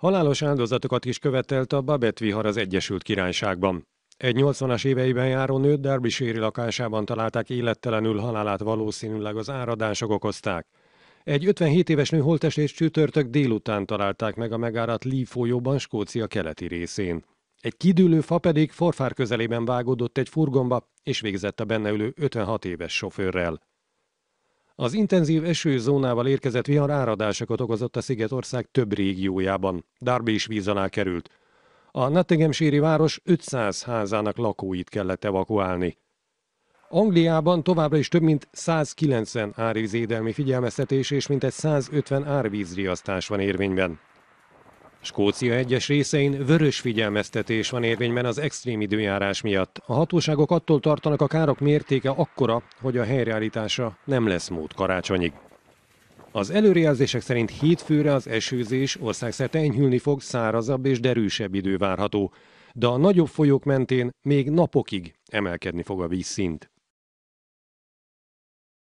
Halálos áldozatokat is követelt a Babett vihar az Egyesült Királyságban. Egy 80-as éveiben járó nőt Derbyshire lakásában találták élettelenül halálát valószínűleg az áradások okozták. Egy 57 éves nő holtestét csütörtök délután találták meg a megárat Lee folyóban Skócia keleti részén. Egy kidülő fa pedig forfár közelében vágódott egy furgonba, és végzett a benne ülő 56 éves sofőrrel. Az intenzív esőzónával érkezett vihar áradásokat okozott a Szigetország több régiójában. Darby is víz alá került. A Nottinghamshire város 500 házának lakóit kellett evakuálni. Angliában továbbra is több mint 190 árvízédelmi figyelmeztetés és mintegy 150 árvízriasztás van érvényben. Skócia egyes részein vörös figyelmeztetés van érvényben az extrém időjárás miatt. A hatóságok attól tartanak a károk mértéke akkora, hogy a helyreállítása nem lesz mód karácsonyig. Az előrejelzések szerint hétfőre az esőzés országszerte enyhülni fog, szárazabb és derűsebb idő várható, de a nagyobb folyók mentén még napokig emelkedni fog a vízszint.